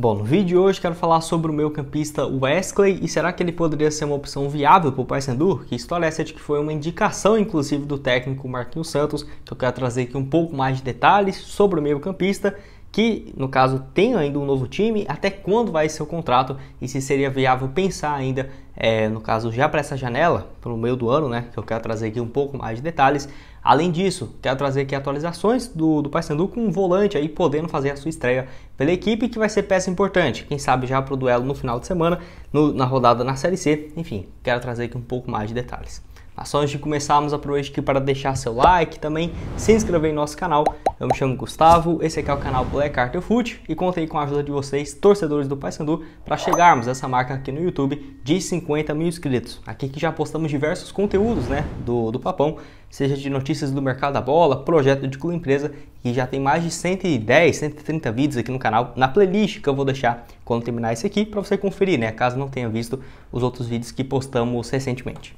Bom, no vídeo de hoje quero falar sobre o meu campista Wesley e será que ele poderia ser uma opção viável para o Paysandu? Que história é essa de que foi uma indicação, inclusive, do técnico Marquinhos Santos, que eu quero trazer aqui um pouco mais de detalhes sobre o meio campista que no caso tem ainda um novo time, até quando vai ser o contrato e se seria viável pensar ainda, é, no caso já para essa janela, para o meio do ano, né? Que eu quero trazer aqui um pouco mais de detalhes. Além disso, quero trazer aqui atualizações do, do Paysandu com um volante aí podendo fazer a sua estreia pela equipe, que vai ser peça importante. Quem sabe já para o duelo no final de semana, no, na rodada na Série C. Enfim, quero trazer aqui um pouco mais de detalhes. Tá? Só antes de começarmos, aproveite aqui para deixar seu like, também se inscrever em nosso canal. Eu me chamo Gustavo, esse aqui é o canal Black Carter Foot e contei com a ajuda de vocês, torcedores do Paysandu, para chegarmos a essa marca aqui no YouTube de 50 mil inscritos. Aqui que já postamos diversos conteúdos né, do, do Papão, seja de notícias do mercado da bola, projeto de clube empresa, que já tem mais de 110, 130 vídeos aqui no canal, na playlist que eu vou deixar quando terminar esse aqui, para você conferir, né, caso não tenha visto os outros vídeos que postamos recentemente.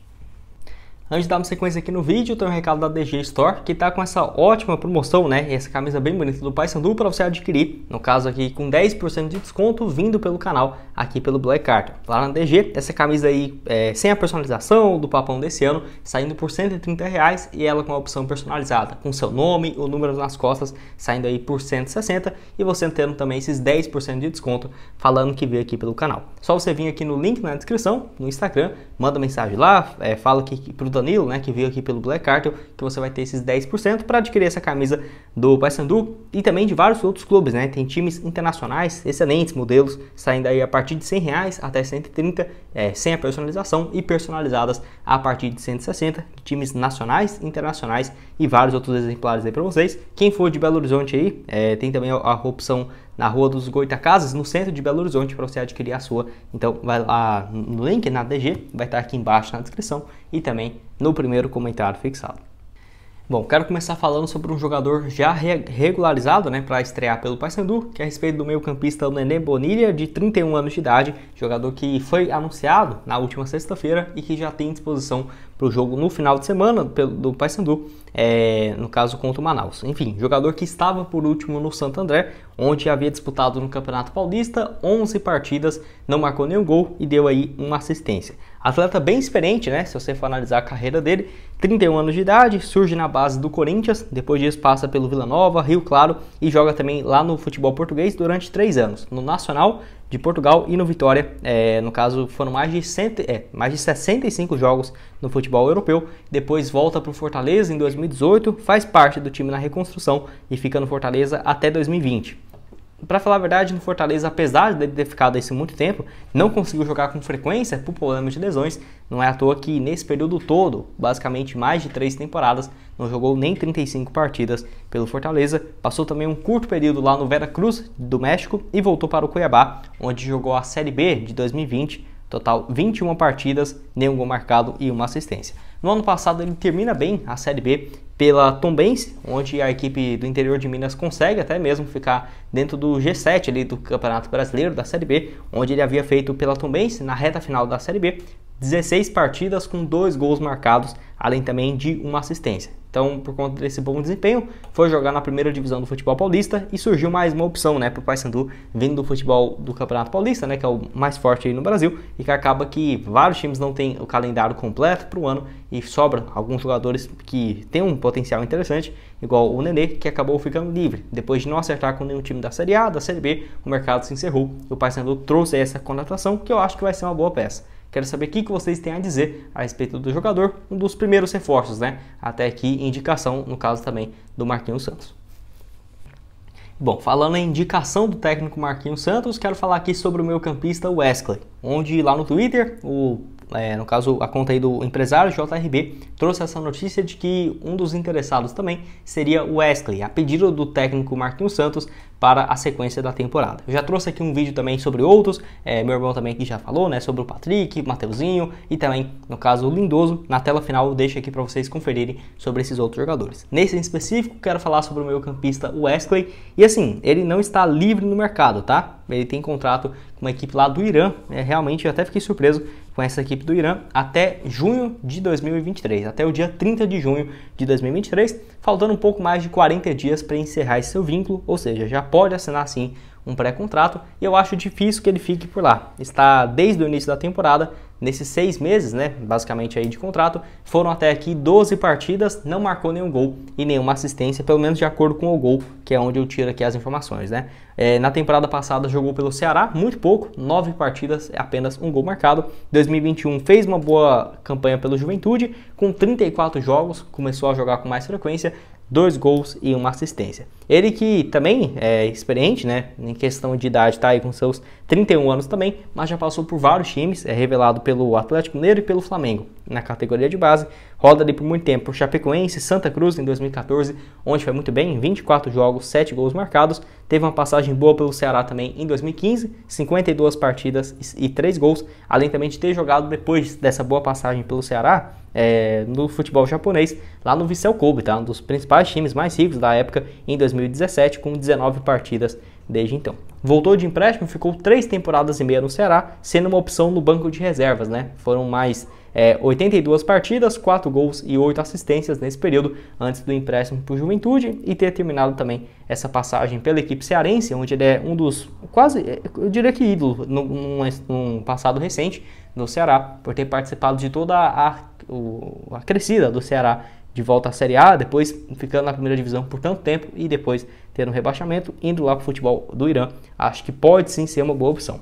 Antes de uma sequência aqui no vídeo, tem um recado da DG Store, que está com essa ótima promoção, né? Essa camisa bem bonita do Paysandu para você adquirir, no caso aqui com 10% de desconto vindo pelo canal, aqui pelo Black Card. Lá na DG, essa camisa aí é, sem a personalização do papão desse ano, saindo por 130 reais e ela com a opção personalizada, com seu nome, o número nas costas, saindo aí por 160 e você tendo também esses 10% de desconto, falando que veio aqui pelo canal. Só você vir aqui no link na descrição, no Instagram, manda mensagem lá, é, fala que, que pro Danilo, né, que veio aqui pelo Black Cartel, que você vai ter esses 10% para adquirir essa camisa do Paysandu e também de vários outros clubes, né? Tem times internacionais, excelentes modelos, saindo aí a partir de 100 reais até 130, é, sem a personalização e personalizadas a partir de 160, times nacionais, internacionais e vários outros exemplares aí para vocês. Quem for de Belo Horizonte aí, é, tem também a, a opção na Rua dos Goitacazes, no centro de Belo Horizonte, para você adquirir a sua. Então vai lá no link na DG, vai estar tá aqui embaixo na descrição e também no primeiro comentário fixado. Bom, quero começar falando sobre um jogador já regularizado né, para estrear pelo Paysandu, que é a respeito do meio-campista Nenê Bonilha, de 31 anos de idade, jogador que foi anunciado na última sexta-feira e que já tem disposição para o jogo no final de semana do, do Paysandu, é, no caso contra o Manaus. Enfim, jogador que estava por último no Santo André, onde havia disputado no Campeonato Paulista 11 partidas, não marcou nenhum gol e deu aí uma assistência. Atleta bem experiente, né? Se você for analisar a carreira dele, 31 anos de idade, surge na base do Corinthians, depois disso passa pelo Vila Nova, Rio Claro e joga também lá no futebol português durante 3 anos. No Nacional, de Portugal e no Vitória, é, no caso, foram mais de, cento, é, mais de 65 jogos no futebol europeu. Depois volta para o Fortaleza em 2018, faz parte do time na reconstrução e fica no Fortaleza até 2020 para falar a verdade, no Fortaleza, apesar de ter ficado isso muito tempo, não conseguiu jogar com frequência por problemas de lesões. Não é à toa que nesse período todo, basicamente mais de três temporadas, não jogou nem 35 partidas pelo Fortaleza. Passou também um curto período lá no Veracruz, do México, e voltou para o Cuiabá, onde jogou a Série B de 2020, total 21 partidas, nenhum gol marcado e uma assistência. No ano passado ele termina bem a Série B, pela Tombense, onde a equipe do interior de Minas consegue até mesmo ficar dentro do G7 ali do Campeonato Brasileiro da Série B, onde ele havia feito pela Tombense na reta final da Série B, 16 partidas com dois gols marcados, além também de uma assistência. Então, por conta desse bom desempenho, foi jogar na primeira divisão do futebol paulista e surgiu mais uma opção, né, para o Paysandu vindo do futebol do Campeonato Paulista, né, que é o mais forte aí no Brasil e que acaba que vários times não têm o calendário completo para o ano e sobram alguns jogadores que têm um potencial interessante, igual o Nenê, que acabou ficando livre depois de não acertar com nenhum time da Série A, da Série B, o mercado se encerrou e o Paysandu trouxe essa contratação que eu acho que vai ser uma boa peça. Quero saber o que vocês têm a dizer a respeito do jogador, um dos primeiros reforços, né? Até aqui, indicação, no caso também, do Marquinhos Santos. Bom, falando em indicação do técnico Marquinhos Santos, quero falar aqui sobre o meu campista Wesley, onde lá no Twitter, o, é, no caso a conta aí do empresário JRB, trouxe essa notícia de que um dos interessados também seria o Wesley, a pedido do técnico Marquinhos Santos para a sequência da temporada. Eu já trouxe aqui um vídeo também sobre outros, é, meu irmão também aqui já falou, né, sobre o Patrick, Mateuzinho e também, no caso, o Lindoso. Na tela final eu deixo aqui para vocês conferirem sobre esses outros jogadores. Nesse em específico, quero falar sobre o meu campista Wesley, e assim, ele não está livre no mercado, tá? Ele tem contrato com uma equipe lá do Irã, é, realmente eu até fiquei surpreso com essa equipe do Irã até junho de 2023, até o dia 30 de junho de 2023, faltando um pouco mais de 40 dias para encerrar esse seu vínculo, ou seja, já pode assinar sim um pré-contrato e eu acho difícil que ele fique por lá. Está desde o início da temporada, nesses seis meses, né, basicamente aí de contrato, foram até aqui 12 partidas, não marcou nenhum gol e nenhuma assistência, pelo menos de acordo com o gol, que é onde eu tiro aqui as informações, né. É, na temporada passada jogou pelo Ceará, muito pouco, nove partidas, é apenas um gol marcado. 2021 fez uma boa campanha pelo Juventude, com 34 jogos, começou a jogar com mais frequência, dois gols e uma assistência. Ele que também é experiente, né? Em questão de idade, tá aí com seus 31 anos também, mas já passou por vários times, é revelado pelo Atlético Mineiro e pelo Flamengo na categoria de base, roda ali por muito tempo Chapecoense, Santa Cruz em 2014, onde foi muito bem, 24 jogos, 7 gols marcados, teve uma passagem boa pelo Ceará também em 2015, 52 partidas e 3 gols, além também de ter jogado depois dessa boa passagem pelo Ceará, é, no futebol japonês, lá no Vissel Kobe, tá? um dos principais times mais ricos da época, em 2017, com 19 partidas desde então. Voltou de empréstimo, ficou três temporadas e meia no Ceará, sendo uma opção no banco de reservas, né? Foram mais é, 82 partidas, 4 gols e 8 assistências nesse período antes do empréstimo para o Juventude e ter terminado também essa passagem pela equipe cearense, onde ele é um dos quase, é, eu diria que ídolo, num, num passado recente no Ceará, por ter participado de toda a, a crescida do Ceará de volta à Série A, depois ficando na primeira divisão por tanto tempo e depois tendo um rebaixamento, indo lá para o futebol do Irã. Acho que pode sim ser uma boa opção.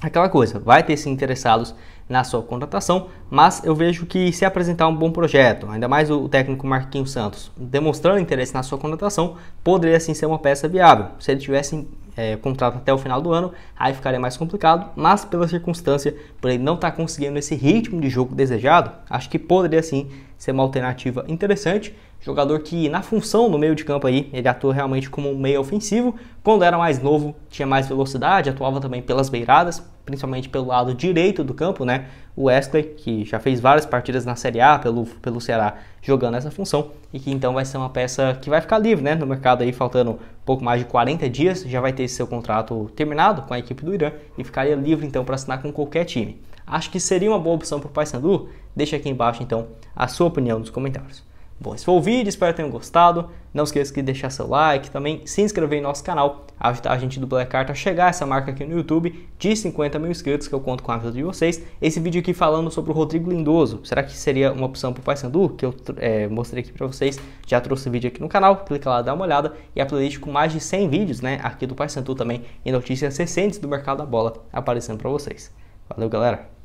Aquela coisa, vai ter sim interessados na sua contratação, mas eu vejo que se apresentar um bom projeto, ainda mais o técnico Marquinhos Santos demonstrando interesse na sua contratação, poderia sim ser uma peça viável. Se ele tivesse é, contrato até o final do ano, aí ficaria mais complicado, mas pela circunstância, por ele não estar tá conseguindo esse ritmo de jogo desejado, acho que poderia sim ser uma alternativa interessante. Jogador que na função no meio de campo aí, ele atua realmente como um meio ofensivo. Quando era mais novo, tinha mais velocidade, atuava também pelas beiradas, principalmente pelo lado direito do campo, né? O Wesley, que já fez várias partidas na Série A pelo, pelo Ceará jogando essa função e que então vai ser uma peça que vai ficar livre, né? No mercado aí, faltando pouco mais de 40 dias, já vai ter seu contrato terminado com a equipe do Irã e ficaria livre então para assinar com qualquer time. Acho que seria uma boa opção para o Paysandu Deixe aqui embaixo então a sua opinião nos comentários. Bom, esse foi o vídeo, espero que tenham gostado. Não esqueça de deixar seu like, também se inscrever em nosso canal, ajudar a gente do Black Card a chegar a essa marca aqui no YouTube de 50 mil inscritos, que eu conto com a ajuda de vocês. Esse vídeo aqui falando sobre o Rodrigo Lindoso, será que seria uma opção para o Paysandu? Que eu é, mostrei aqui para vocês, já trouxe o vídeo aqui no canal, clica lá, dá uma olhada. E a playlist com mais de 100 vídeos, né, aqui do Paysandu também, e notícias recentes do mercado da bola aparecendo para vocês. Valeu, galera!